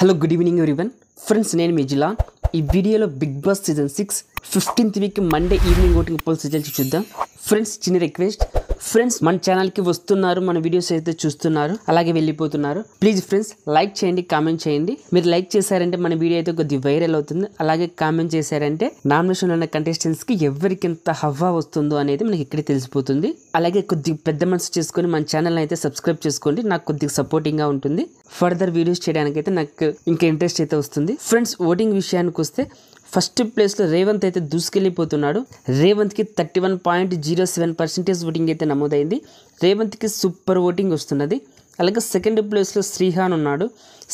hello good evening everyone friends నేను మీ జిలా ఈ వీడియోలో Big Boss season six fifteenth week Monday evening voting polls results చూద్దాం friends చిన్న రిక్వెస్ట్ ఫ్రెండ్స్ మన ఛానల్కి వస్తున్నారు మన వీడియోస్ అయితే చూస్తున్నారు అలాగే వెళ్ళిపోతున్నారు ప్లీజ్ ఫ్రెండ్స్ లైక్ చేయండి కామెంట్ చేయండి మీరు లైక్ చేశారంటే మన వీడియో అయితే కొద్దిగా వైరల్ అవుతుంది అలాగే కామెంట్ చేశారంటే నామినేషన్ ఉన్న కంటెస్టెంట్స్కి ఎవరికింత హవ్వా వస్తుందో అనేది మనకి ఇక్కడే తెలిసిపోతుంది అలాగే కొద్ది పెద్ద మనసు చేసుకొని మన ఛానల్ అయితే సబ్స్క్రైబ్ చేసుకోండి నాకు కొద్దిగా సపోర్టింగ్గా ఉంటుంది ఫర్దర్ వీడియోస్ చేయడానికి అయితే నాకు ఇంకా ఇంట్రెస్ట్ అయితే వస్తుంది ఫ్రెండ్స్ ఓటింగ్ విషయానికి వస్తే ఫస్ట్ ప్లేస్లో రేవంత్ అయితే దూసుకెళ్ళిపోతున్నాడు రేవంత్కి thirty one point zero seven percentage voting అయితే నమోదైంది రేవంత్కి సూపర్ ఓటింగ్ వస్తున్నది అలాగే సెకండ్ ప్లేస్లో శ్రీహాన్ ఉన్నాడు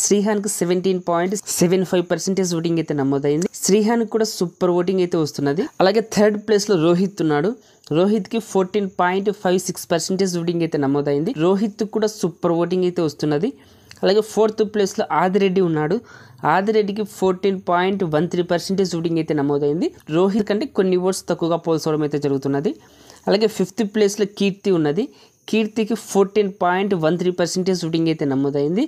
శ్రీహాన్కి seventeen point seven five percentage voting అయితే నమోదైంది శ్రీహాన్కి కూడా సూపర్ ఓటింగ్ అయితే వస్తున్నది అలాగే థర్డ్ ప్లేస్లో రోహిత్ ఉన్నాడు రోహిత్కి fourteen point five six percentage voting అయితే నమోదైంది రోహిత్ కూడా సూపర్ ఓటింగ్ అయితే వస్తున్నది అలాగే ఫోర్త్ ప్లేస్లో ఆదిరెడ్డి ఉన్నాడు ఆదిరెడ్డికి fourteen point one three percentage shooting అయితే నమోదైంది రోహిత్ కంటే కొన్ని ఓట్స్ తక్కువగా పోల్చడం అయితే జరుగుతున్నది అలాగే ఫిఫ్త్ ప్లేస్లో కీర్తి ఉన్నది కీర్తికి fourteen point one three percentage shooting అయితే నమోదైంది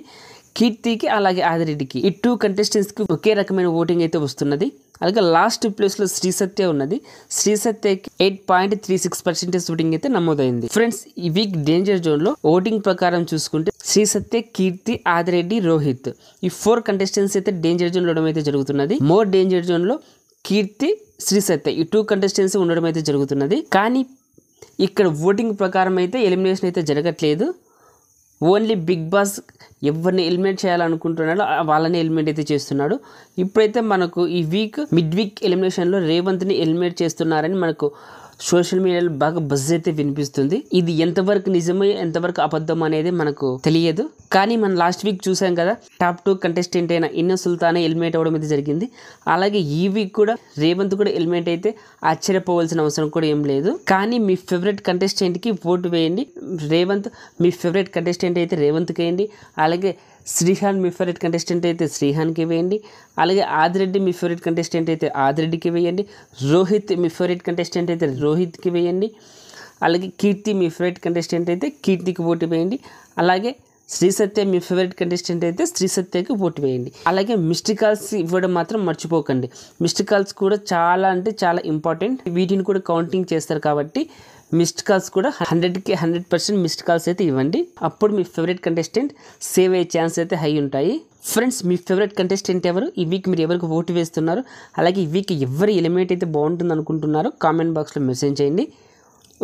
కీర్తికి అలాగే ఆదిరెడ్డికి ఈ టూ కంటెస్టెంట్స్కి ఒకే రకమైన ఓటింగ్ అయితే వస్తున్నది అలాగే లాస్ట్ ప్లేస్లో శ్రీసత్య ఉన్నది శ్రీసత్యకి eight point three six percentage voting అయితే నమోదైంది ఫ్రెండ్స్ ఈ వీక్ డేంజర్ జోన్లో ఓటింగ్ ప్రకారం చూసుకుంటే శ్రీసత్య కీర్తి ఆదిరెడ్డి రోహిత్ ఈ ఫోర్ కంటెస్టెంట్స్ అయితే డేంజర్ జోన్లో ఉండడం అయితే జరుగుతున్నది మోర్ డేంజర్ జోన్లో కీర్తి శ్రీసత్య ఈ టూ కంటెస్టెంట్స్ ఉండడం అయితే జరుగుతున్నది కానీ ఇక్కడ ఓటింగ్ ప్రకారం అయితే ఎలిమినేషన్ అయితే జరగట్లేదు ఓన్లీ బిగ్ బాస్ ఎవరిని ఎలిమినేట్ చేయాలనుకుంటున్నాడో వాళ్ళని ఎలిమినేట్ అయితే చేస్తున్నాడు ఇప్పుడైతే మనకు ఈ వీక్ మిడ్ వీక్ ఎలిమినేషన్లో రేవంత్ని ఎలిమినేట్ చేస్తున్నారని మనకు సోషల్ మీడియాలో బాగా బజ్ అయితే వినిపిస్తుంది ఇది ఎంతవరకు నిజమే ఎంతవరకు అబద్ధం అనేది మనకు తెలియదు కానీ మనం లాస్ట్ వీక్ చూసాం కదా టాప్ టూ కంటెస్టెంట్ అయిన ఇన్న సుల్తానే హెల్మెట్ అవ్వడం అయితే జరిగింది అలాగే ఈ వీక్ కూడా రేవంత్ కూడా హెల్మెట్ అయితే ఆశ్చర్యపోవాల్సిన అవసరం కూడా ఏం లేదు కానీ మీ ఫేవరెట్ కంటెస్టెంట్కి ఓటు వేయండి రేవంత్ మీ ఫేవరెట్ కంటెస్టెంట్ అయితే రేవంత్కి వేయండి అలాగే శ్రీహాన్ మీ ఫేవరెట్ కంటెస్టెంట్ అయితే శ్రీహాన్కి వేయండి అలాగే ఆదిరెడ్డి మీ ఫేవరెట్ కంటెస్టెంట్ అయితే ఆదిరెడ్డికి వేయండి రోహిత్ మీ ఫేవరెట్ కంటెస్టెంట్ అయితే రోహిత్కి వేయండి అలాగే కీర్తి మీ ఫేవరెట్ కంటెస్టెంట్ అయితే కీర్తికి ఓటు వేయండి అలాగే శ్రీ సత్య మీ ఫేవరెట్ కంటెస్టెంట్ అయితే శ్రీ సత్యకి ఓటు వేయండి అలాగే మిస్డ్ కాల్స్ ఇవ్వడం మాత్రం మర్చిపోకండి మిస్డ్ కాల్స్ కూడా చాలా అంటే చాలా ఇంపార్టెంట్ వీటిని కూడా కౌంటింగ్ చేస్తారు కాబట్టి మిస్డ్ కాల్స్ కూడా హండ్రెడ్కి హండ్రెడ్ పర్సెంట్ మిస్డ్ కాల్స్ అయితే ఇవ్వండి అప్పుడు మీ ఫేవరెట్ కంటెస్టెంట్ సేవ్ అయ్యే ఛాన్స్ అయితే హై ఉంటాయి ఫ్రెండ్స్ మీ ఫేవరెట్ కంటెస్టెంట్ ఎవరు ఈ వీక్ మీరు ఎవరికి ఓటు వేస్తున్నారు అలాగే ఈ వీక్ ఎవరు ఎలిమినేట్ అయితే బాగుంటుంది అనుకుంటున్నారో కామెంట్ బాక్స్లో మెసేజ్ చేయండి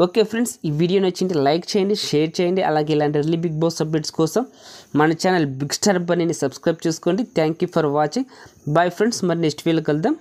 ఓకే ఫ్రెండ్స్ ఈ వీడియో నచ్చింటే లైక్ చేయండి షేర్ చేయండి అలాగే ఇలాంటి రిలీ బిగ్ బాస్ అప్డేట్స్ కోసం మన ఛానల్ బిగ్ స్టార్ బన్నీని సబ్స్క్రైబ్ చేసుకోండి thank you for watching bye friends మరి నెక్స్ట్ వీళ్ళకి వెళ్దాం